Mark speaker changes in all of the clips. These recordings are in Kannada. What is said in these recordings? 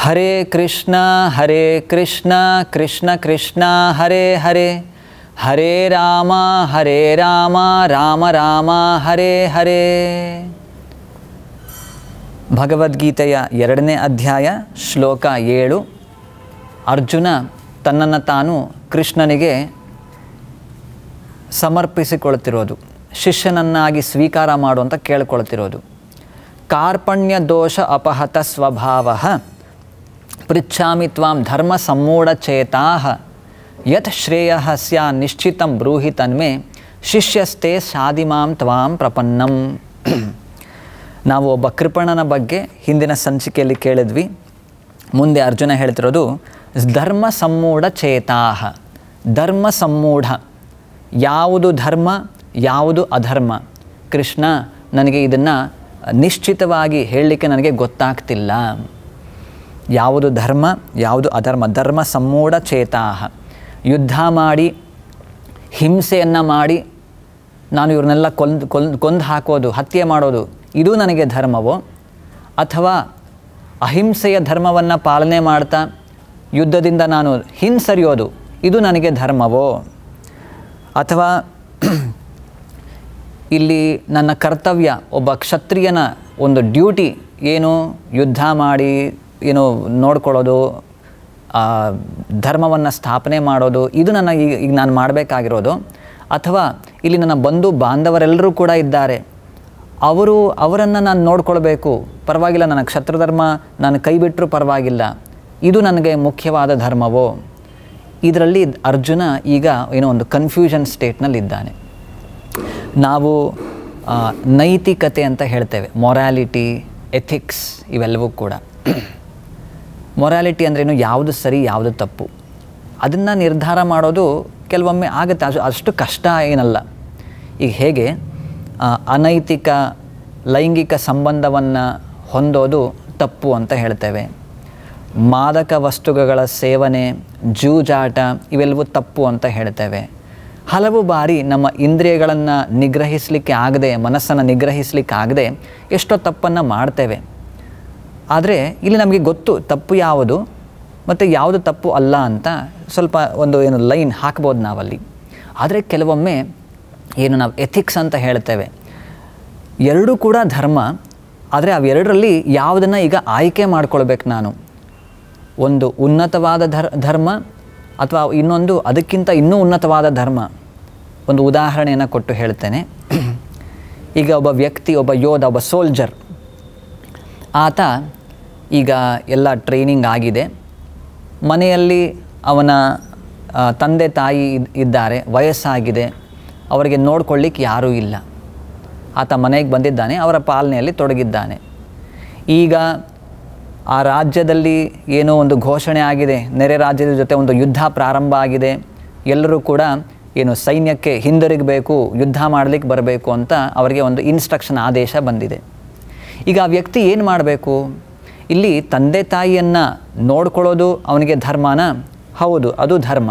Speaker 1: ಹರೇ ಕೃಷ್ಣ ಹರೇ ಕೃಷ್ಣ ಕೃಷ್ಣ ಕೃಷ್ಣ ಹರೇ ಹರೇ ಹರೇ ರಾಮ ಹರೇ ರಾಮ ರಾಮ ರಾಮ ಹರೇ ಹರೇ ಭಗವದ್ಗೀತೆಯ ಎರಡನೇ ಅಧ್ಯಾಯ ಶ್ಲೋಕ ಏಳು ಅರ್ಜುನ ತನ್ನನ್ನು ತಾನು ಕೃಷ್ಣನಿಗೆ ಸಮರ್ಪಿಸಿಕೊಳ್ತಿರೋದು ಶಿಷ್ಯನನ್ನಾಗಿ ಸ್ವೀಕಾರ ಮಾಡು ಅಂತ ಕೇಳ್ಕೊಳ್ತಿರೋದು ಕಾರ್ಪಣ್ಯ ದೋಷ ಅಪಹತ ಸ್ವಭಾವ ಪೃಚ್ಛಾಮಿ ತ್ವಾಂ ಧರ್ಮ ಸಮ್ಮೂಢಚೇತಾ ಯತ್ ಶ್ರೇಯ ಸ್ಯಾ ನಿಶ್ಚಿತ ಬ್ರೂಹಿ ತನ್ಮೆ ಶಿಷ್ಯಸ್ಥೆ ಶಾದಿಮಾಂ ತ್ವಾಂ ಪ್ರಪನ್ನಂ ನಾವು ಒಬ್ಬ ಕೃಪಣನ ಬಗ್ಗೆ ಹಿಂದಿನ ಸಂಚಿಕೆಯಲ್ಲಿ ಕೇಳಿದ್ವಿ ಮುಂದೆ ಅರ್ಜುನ ಹೇಳ್ತಿರೋದು ಧರ್ಮ ಸಮ್ಮೂಢ ಚೇತಾ ಧರ್ಮ ಸಮ್ಮೂಢ ಯಾವುದು ಧರ್ಮ ಯಾವುದು ಅಧರ್ಮ ಕೃಷ್ಣ ನನಗೆ ಇದನ್ನು ನಿಶ್ಚಿತವಾಗಿ ಹೇಳಲಿಕ್ಕೆ ನನಗೆ ಗೊತ್ತಾಗ್ತಿಲ್ಲ ಯಾವುದು ಧರ್ಮ ಯಾವುದು ಅಧರ್ಮ ಧರ್ಮ ಸಮ್ಮೂಢ ಚೇತಾಹ ಯುದ್ಧ ಮಾಡಿ ಹಿಂಸೆಯನ್ನು ಮಾಡಿ ನಾನು ಇವ್ರನ್ನೆಲ್ಲ ಕೊಂದು ಕೊಂದು ಕೊಂದು ಹಾಕೋದು ಹತ್ಯೆ ಮಾಡೋದು ಇದು ನನಗೆ ಧರ್ಮವೋ ಅಥವಾ ಅಹಿಂಸೆಯ ಧರ್ಮವನ್ನು ಪಾಲನೆ ಮಾಡ್ತಾ ಯುದ್ಧದಿಂದ ನಾನು ಹಿಂಸರಿಯೋದು ಇದು ನನಗೆ ಧರ್ಮವೋ ಅಥವಾ ಇಲ್ಲಿ ನನ್ನ ಕರ್ತವ್ಯ ಒಬ್ಬ ಕ್ಷತ್ರಿಯನ ಒಂದು ಡ್ಯೂಟಿ ಏನು ಯುದ್ಧ ಮಾಡಿ ಏನು ನೋಡ್ಕೊಳ್ಳೋದು ಧರ್ಮವನ್ನು ಸ್ಥಾಪನೆ ಮಾಡೋದು ಇದು ನನ್ನ ಈಗ ಈಗ ನಾನು ಮಾಡಬೇಕಾಗಿರೋದು ಅಥವಾ ಇಲ್ಲಿ ನನ್ನ ಬಂಧು ಬಾಂಧವರೆಲ್ಲರೂ ಕೂಡ ಇದ್ದಾರೆ ಅವರು ಅವರನ್ನು ನಾನು ನೋಡ್ಕೊಳ್ಬೇಕು ಪರವಾಗಿಲ್ಲ ನನ್ನ ಕ್ಷತ್ರಧರ್ಮ ನಾನು ಕೈ ಪರವಾಗಿಲ್ಲ ಇದು ನನಗೆ ಮುಖ್ಯವಾದ ಧರ್ಮವೋ ಇದರಲ್ಲಿ ಅರ್ಜುನ ಈಗ ಏನೋ ಒಂದು ಕನ್ಫ್ಯೂಷನ್ ಸ್ಟೇಟ್ನಲ್ಲಿದ್ದಾನೆ ನಾವು ನೈತಿಕತೆ ಅಂತ ಹೇಳ್ತೇವೆ ಮೊರ್ಯಾಲಿಟಿ ಎಥಿಕ್ಸ್ ಇವೆಲ್ಲವೂ ಕೂಡ ಮೊರಾಲಿಟಿ ಅಂದ್ರೇನು ಯಾವುದು ಸರಿ ಯಾವುದು ತಪ್ಪು ಅದನ್ನು ನಿರ್ಧಾರ ಮಾಡೋದು ಕೆಲವೊಮ್ಮೆ ಆಗುತ್ತೆ ಅಷ್ಟು ಅಷ್ಟು ಕಷ್ಟ ಏನಲ್ಲ ಈಗ ಹೇಗೆ ಅನೈತಿಕ ಲೈಂಗಿಕ ಸಂಬಂಧವನ್ನು ಹೊಂದೋದು ತಪ್ಪು ಅಂತ ಹೇಳ್ತೇವೆ ಮಾದಕ ವಸ್ತುಗಳ ಸೇವನೆ ಜೂಜಾಟ ಇವೆಲ್ಲವೂ ತಪ್ಪು ಅಂತ ಹೇಳ್ತೇವೆ ಹಲವು ಬಾರಿ ನಮ್ಮ ಇಂದ್ರಿಯಗಳನ್ನು ನಿಗ್ರಹಿಸಲಿಕ್ಕೆ ಆಗದೆ ಮನಸ್ಸನ್ನು ನಿಗ್ರಹಿಸಲಿಕ್ಕೆ ಆಗದೆ ಎಷ್ಟೋ ತಪ್ಪನ್ನು ಮಾಡ್ತೇವೆ ಆದರೆ ಇಲ್ಲಿ ನಮಗೆ ಗೊತ್ತು ತಪ್ಪು ಯಾವುದು ಮತ್ತು ಯಾವುದು ತಪ್ಪು ಅಲ್ಲ ಅಂತ ಸ್ವಲ್ಪ ಒಂದು ಏನು ಲೈನ್ ಹಾಕ್ಬೋದು ನಾವಲ್ಲಿ ಆದರೆ ಕೆಲವೊಮ್ಮೆ ಏನು ನಾವು ಎಥಿಕ್ಸ್ ಅಂತ ಹೇಳ್ತೇವೆ ಎರಡೂ ಕೂಡ ಧರ್ಮ ಆದರೆ ಅವೆರಡರಲ್ಲಿ ಯಾವುದನ್ನು ಈಗ ಆಯ್ಕೆ ಮಾಡ್ಕೊಳ್ಬೇಕು ನಾನು ಒಂದು ಉನ್ನತವಾದ ಧರ್ ಧರ್ಮ ಅಥವಾ ಇನ್ನೊಂದು ಅದಕ್ಕಿಂತ ಇನ್ನೂ ಉನ್ನತವಾದ ಧರ್ಮ ಒಂದು ಉದಾಹರಣೆಯನ್ನು ಕೊಟ್ಟು ಹೇಳ್ತೇನೆ ಈಗ ಒಬ್ಬ ವ್ಯಕ್ತಿ ಒಬ್ಬ ಯೋಧ ಒಬ್ಬ ಸೋಲ್ಜರ್ ಆತ ಈಗ ಎಲ್ಲ ಟ್ರೈನಿಂಗ್ ಆಗಿದೆ ಮನೆಯಲ್ಲಿ ಅವನ ತಂದೆ ತಾಯಿ ಇದ್ದಾರೆ ವಯಸ್ಸಾಗಿದೆ ಅವರಿಗೆ ನೋಡ್ಕೊಳ್ಳಿಕ್ಕೆ ಯಾರೂ ಇಲ್ಲ ಆತ ಮನೆಗೆ ಬಂದಿದ್ದಾನೆ ಅವರ ಪಾಲನೆಯಲ್ಲಿ ತೊಡಗಿದ್ದಾನೆ ಈಗ ಆ ರಾಜ್ಯದಲ್ಲಿ ಏನೋ ಒಂದು ಘೋಷಣೆ ಆಗಿದೆ ನೆರೆ ರಾಜ್ಯದ ಜೊತೆ ಒಂದು ಯುದ್ಧ ಪ್ರಾರಂಭ ಆಗಿದೆ ಎಲ್ಲರೂ ಕೂಡ ಏನು ಸೈನ್ಯಕ್ಕೆ ಹಿಂದಿರುಗಬೇಕು ಯುದ್ಧ ಮಾಡಲಿಕ್ಕೆ ಬರಬೇಕು ಅಂತ ಅವರಿಗೆ ಒಂದು ಇನ್ಸ್ಟ್ರಕ್ಷನ್ ಆದೇಶ ಬಂದಿದೆ ಈಗ ಆ ವ್ಯಕ್ತಿ ಏನು ಮಾಡಬೇಕು ಇಲ್ಲಿ ತಂದೆ ತಾಯಿಯನ್ನು ನೋಡ್ಕೊಳ್ಳೋದು ಅವನಿಗೆ ಧರ್ಮನ ಹೌದು ಅದು ಧರ್ಮ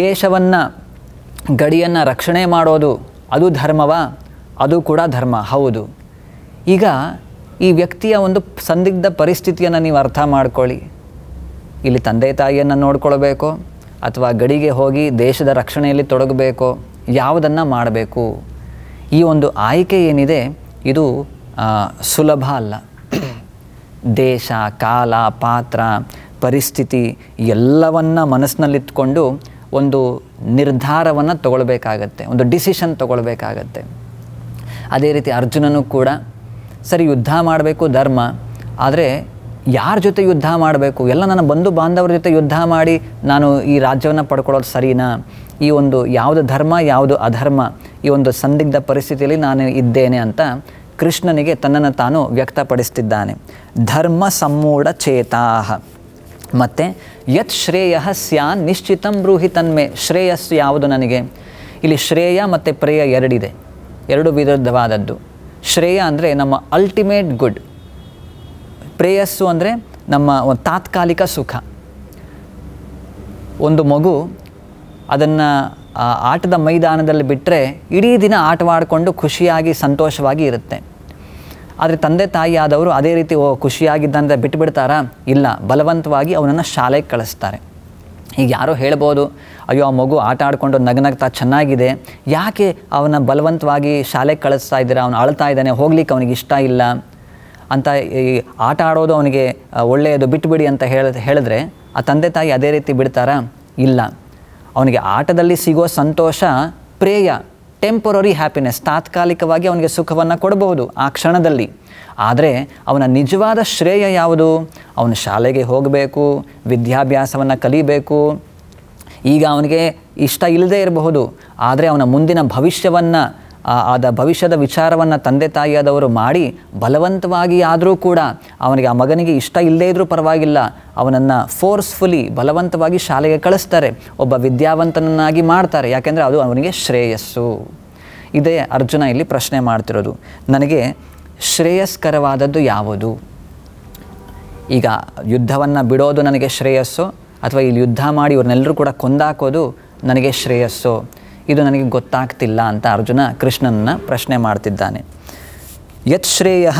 Speaker 1: ದೇಶವನ್ನು ಗಡಿಯನ್ನು ರಕ್ಷಣೆ ಮಾಡೋದು ಅದು ಧರ್ಮವಾ ಅದು ಕೂಡ ಧರ್ಮ ಹೌದು ಈಗ ಈ ವ್ಯಕ್ತಿಯ ಒಂದು ಸಂದಿಗ್ಧ ಪರಿಸ್ಥಿತಿಯನ್ನು ನೀವು ಅರ್ಥ ಮಾಡ್ಕೊಳ್ಳಿ ಇಲ್ಲಿ ತಂದೆ ತಾಯಿಯನ್ನು ನೋಡ್ಕೊಳ್ಬೇಕೋ ಅಥವಾ ಗಡಿಗೆ ಹೋಗಿ ದೇಶದ ರಕ್ಷಣೆಯಲ್ಲಿ ತೊಡಗಬೇಕೋ ಯಾವುದನ್ನು ಮಾಡಬೇಕು ಈ ಒಂದು ಆಯ್ಕೆ ಏನಿದೆ ಇದು ಸುಲಭ ಅಲ್ಲ ದೇಶ ಕಾಲ ಪಾತ್ರ ಪರಿಸ್ಥಿತಿ ಎಲ್ಲವನ್ನು ಮನಸ್ಸಿನಲ್ಲಿತ್ಕೊಂಡು ಒಂದು ನಿರ್ಧಾರವನ್ನು ತಗೊಳ್ಬೇಕಾಗತ್ತೆ ಒಂದು ಡಿಸಿಷನ್ ತಗೊಳ್ಬೇಕಾಗತ್ತೆ ಅದೇ ರೀತಿ ಅರ್ಜುನನು ಕೂಡ ಸರಿ ಯುದ್ಧ ಮಾಡಬೇಕು ಧರ್ಮ ಆದರೆ ಯಾರ ಜೊತೆ ಯುದ್ಧ ಮಾಡಬೇಕು ಎಲ್ಲ ನನ್ನ ಬಂಧು ಬಾಂಧವರ ಜೊತೆ ಯುದ್ಧ ಮಾಡಿ ನಾನು ಈ ರಾಜ್ಯವನ್ನು ಪಡ್ಕೊಳ್ಳೋದು ಸರಿನಾ ಈ ಒಂದು ಯಾವುದು ಧರ್ಮ ಯಾವುದು ಅಧರ್ಮ ಈ ಒಂದು ಸಂದಿಗ್ಧ ಪರಿಸ್ಥಿತಿಯಲ್ಲಿ ನಾನು ಇದ್ದೇನೆ ಅಂತ ಕೃಷ್ಣನಿಗೆ ತನ್ನನ್ನು ತಾನು ವ್ಯಕ್ತಪಡಿಸ್ತಿದ್ದಾನೆ ಧರ್ಮ ಸಮ್ಮೂಢ ಚೇತಾಹ ಮತ್ತು ಯತ್ ಶ್ರೇಯ ಸ್ಯಾನ್ ನಿಶ್ಚಿತಂ ಬ್ರೂಹಿ ತನ್ಮೆ ಶ್ರೇಯಸ್ಸು ಯಾವುದು ನನಗೆ ಇಲ್ಲಿ ಶ್ರೇಯ ಮತ್ತು ಪ್ರೇಯ ಎರಡಿದೆ ಎರಡು ವಿರುದ್ಧವಾದದ್ದು ಶ್ರೇಯ ಅಂದರೆ ನಮ್ಮ ಅಲ್ಟಿಮೇಟ್ ಗುಡ್ ಪ್ರೇಯಸ್ಸು ಅಂದರೆ ನಮ್ಮ ತಾತ್ಕಾಲಿಕ ಸುಖ ಒಂದು ಮಗು ಅದನ್ನು ಆಟದ ಮೈದಾನದಲ್ಲಿ ಬಿಟ್ಟರೆ ಇಡೀ ದಿನ ಆಟವಾಡಿಕೊಂಡು ಖುಷಿಯಾಗಿ ಸಂತೋಷವಾಗಿ ಇರುತ್ತೆ ಆದರೆ ತಂದೆ ತಾಯಿಯಾದವರು ಅದೇ ರೀತಿ ಓ ಖುಷಿಯಾಗಿದ್ದಂತೆ ಬಿಟ್ಟುಬಿಡ್ತಾರಾ ಇಲ್ಲ ಬಲವಂತವಾಗಿ ಅವನನ್ನು ಶಾಲೆಗೆ ಕಳಿಸ್ತಾರೆ ಈಗ ಯಾರೋ ಹೇಳ್ಬೋದು ಅಯ್ಯೋ ಆ ಮಗು ಆಟ ಆಡಿಕೊಂಡು ನಗನಗ್ತಾ ಚೆನ್ನಾಗಿದೆ ಯಾಕೆ ಅವನ ಬಲವಂತವಾಗಿ ಶಾಲೆಗೆ ಕಳಿಸ್ತಾ ಇದ್ದೀರಾ ಅವನು ಅಳ್ತಾ ಇದ್ದಾನೆ ಹೋಗ್ಲಿಕ್ಕೆ ಅವನಿಗೆ ಇಷ್ಟ ಇಲ್ಲ ಅಂತ ಈ ಆಟ ಆಡೋದು ಅವನಿಗೆ ಒಳ್ಳೆಯದು ಬಿಟ್ಟುಬಿಡಿ ಅಂತ ಹೇಳಿದ್ರೆ ಆ ತಂದೆ ತಾಯಿ ಅದೇ ರೀತಿ ಬಿಡ್ತಾರಾ ಇಲ್ಲ ಅವನಿಗೆ ಆಟದಲ್ಲಿ ಸಿಗೋ ಸಂತೋಷ ಪ್ರೇಯ ಟೆಂಪರರಿ ಹ್ಯಾಪಿನೆಸ್ ತಾತ್ಕಾಲಿಕವಾಗಿ ಅವನಿಗೆ ಸುಖವನ್ನು ಕೊಡಬಹುದು ಆ ಕ್ಷಣದಲ್ಲಿ ಆದರೆ ಅವನ ನಿಜವಾದ ಶ್ರೇಯ ಯಾವುದು ಅವನು ಶಾಲೆಗೆ ಹೋಗಬೇಕು ವಿದ್ಯಾಭ್ಯಾಸವನ್ನು ಕಲಿಬೇಕು ಈಗ ಅವನಿಗೆ ಇಷ್ಟ ಇಲ್ಲದೇ ಇರಬಹುದು ಆದರೆ ಅವನ ಮುಂದಿನ ಭವಿಷ್ಯವನ್ನು ಆದ ಭವಿಷ್ಯದ ವಿಚಾರವನ್ನು ತಂದೆ ತಾಯಿಯಾದವರು ಮಾಡಿ ಬಲವಂತವಾಗಿ ಆದರೂ ಕೂಡ ಅವನಿಗೆ ಆ ಮಗನಿಗೆ ಇಷ್ಟ ಇಲ್ಲದೇ ಇದ್ರೂ ಪರವಾಗಿಲ್ಲ ಅವನನ್ನು ಫೋರ್ಸ್ಫುಲಿ ಬಲವಂತವಾಗಿ ಶಾಲೆಗೆ ಕಳಿಸ್ತಾರೆ ಒಬ್ಬ ವಿದ್ಯಾವಂತನನ್ನಾಗಿ ಮಾಡ್ತಾರೆ ಯಾಕೆಂದರೆ ಅದು ಅವನಿಗೆ ಶ್ರೇಯಸ್ಸು ಇದೇ ಅರ್ಜುನ ಇಲ್ಲಿ ಪ್ರಶ್ನೆ ಮಾಡ್ತಿರೋದು ನನಗೆ ಶ್ರೇಯಸ್ಕರವಾದದ್ದು ಯಾವುದು ಈಗ ಯುದ್ಧವನ್ನು ಬಿಡೋದು ನನಗೆ ಶ್ರೇಯಸ್ಸು ಅಥವಾ ಇಲ್ಲಿ ಯುದ್ಧ ಮಾಡಿ ಇವ್ರನ್ನೆಲ್ಲರೂ ಕೂಡ ಕೊಂದಾಕೋದು ನನಗೆ ಶ್ರೇಯಸ್ಸು ಇದು ನನಗೆ ಗೊತ್ತಾಗ್ತಿಲ್ಲ ಅಂತ ಅರ್ಜುನ ಕೃಷ್ಣನನ್ನು ಪ್ರಶ್ನೆ ಮಾಡ್ತಿದ್ದಾನೆ ಯತ್ ಶ್ರೇಯ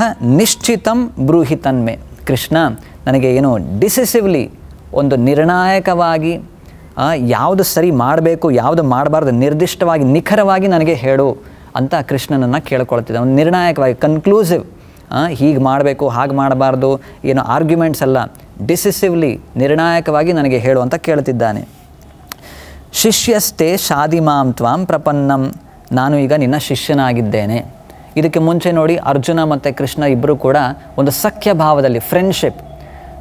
Speaker 1: ನಿಶ್ಚಿತಂ ಬ್ರೂಹಿತನ್ಮೆ ಕೃಷ್ಣ ನನಗೆ ಏನು ಡಿಸಿಸಿವ್ಲಿ ಒಂದು ನಿರ್ಣಾಯಕವಾಗಿ ಯಾವುದು ಸರಿ ಮಾಡಬೇಕು ಯಾವುದು ಮಾಡಬಾರ್ದು ನಿರ್ದಿಷ್ಟವಾಗಿ ನಿಖರವಾಗಿ ನನಗೆ ಹೇಳು ಅಂತ ಕೃಷ್ಣನನ್ನು ಕೇಳ್ಕೊಳ್ತಿದ್ದ ಒಂದು ನಿರ್ಣಾಯಕವಾಗಿ ಕನ್ಕ್ಲೂಸಿವ್ ಹೀಗೆ ಮಾಡಬೇಕು ಹಾಗೆ ಮಾಡಬಾರ್ದು ಏನು ಆರ್ಗ್ಯುಮೆಂಟ್ಸ್ ಅಲ್ಲ ಡಿಸಿಸಿವ್ಲಿ ನಿರ್ಣಾಯಕವಾಗಿ ನನಗೆ ಹೇಳು ಅಂತ ಕೇಳ್ತಿದ್ದಾನೆ ಶಿಷ್ಯಸ್ಥೆ ಶಾದಿಮಾಂ ತ್ವಾಂ ಪ್ರಪನ್ನಂ ನಾನು ಈಗ ನಿನ್ನ ಶಿಷ್ಯನಾಗಿದ್ದೇನೆ ಇದಕ್ಕೆ ಮುಂಚೆ ನೋಡಿ ಅರ್ಜುನ ಮತ್ತು ಕೃಷ್ಣ ಇಬ್ಬರು ಕೂಡ ಒಂದು ಸಖ್ಯ ಭಾವದಲ್ಲಿ ಫ್ರೆಂಡ್ಶಿಪ್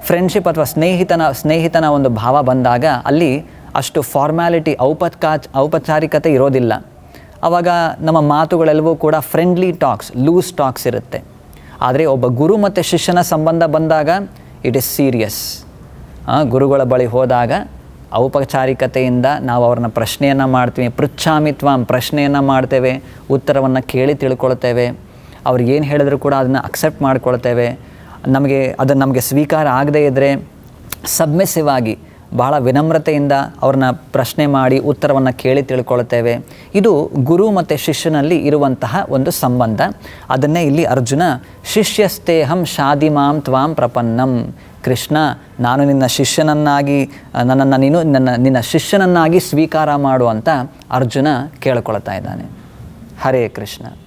Speaker 1: ಫ್ರೆಂಡ್ಶಿಪ್ ಅಥವಾ ಸ್ನೇಹಿತನ ಸ್ನೇಹಿತನ ಒಂದು ಭಾವ ಬಂದಾಗ ಅಲ್ಲಿ ಅಷ್ಟು ಫಾರ್ಮ್ಯಾಲಿಟಿ ಔಪತ್ಕಾ ಔಪಚಾರಿಕತೆ ಇರೋದಿಲ್ಲ ಆವಾಗ ನಮ್ಮ ಮಾತುಗಳೆಲ್ಲವೂ ಕೂಡ ಫ್ರೆಂಡ್ಲಿ ಟಾಕ್ಸ್ ಲೂಸ್ ಟಾಕ್ಸ್ ಇರುತ್ತೆ ಆದರೆ ಒಬ್ಬ ಗುರು ಮತ್ತು ಶಿಷ್ಯನ ಸಂಬಂಧ ಬಂದಾಗ ಇಟ್ ಇಸ್ ಸೀರಿಯಸ್ ಗುರುಗಳ ಬಳಿ ಹೋದಾಗ ಔಪಚಾರಿಕತೆಯಿಂದ ನಾವು ಅವ್ರನ್ನ ಪ್ರಶ್ನೆಯನ್ನು ಮಾಡ್ತೀವಿ ಪೃಚ್ಛಾಮಿತ್ವ ಪ್ರಶ್ನೆಯನ್ನು ಮಾಡ್ತೇವೆ ಉತ್ತರವನ್ನು ಕೇಳಿ ತಿಳ್ಕೊಳ್ತೇವೆ ಏನು ಹೇಳಿದ್ರು ಕೂಡ ಅದನ್ನು ಅಕ್ಸೆಪ್ಟ್ ಮಾಡ್ಕೊಳ್ತೇವೆ ನಮಗೆ ಅದನ್ನು ನಮಗೆ ಸ್ವೀಕಾರ ಆಗದೇ ಇದ್ದರೆ ಸಬ್ಮೆಸಿವ್ ಆಗಿ ಬಹಳ ವಿನಮ್ರತೆಯಿಂದ ಅವ್ರನ್ನ ಪ್ರಶ್ನೆ ಮಾಡಿ ಉತ್ತರವನ್ನು ಕೇಳಿ ತಿಳ್ಕೊಳ್ತೇವೆ ಇದು ಗುರು ಮತ್ತು ಶಿಷ್ಯನಲ್ಲಿ ಇರುವಂತಹ ಒಂದು ಸಂಬಂಧ ಅದನ್ನೇ ಇಲ್ಲಿ ಅರ್ಜುನ ಶಿಷ್ಯಸ್ತೇಹಂ ಶಾದಿ ಮಾಂ ತ್ವಾಂ ಪ್ರಪನ್ನಂ ಕೃಷ್ಣ ನಾನು ನಿನ್ನ ಶಿಷ್ಯನನ್ನಾಗಿ ನನ್ನನ್ನು ನೀನು ನನ್ನ ನಿನ್ನ ಶಿಷ್ಯನನ್ನಾಗಿ ಸ್ವೀಕಾರ ಮಾಡು ಅಂತ ಅರ್ಜುನ ಕೇಳ್ಕೊಳ್ತಾ ಇದ್ದಾನೆ ಹರೇ ಕೃಷ್ಣ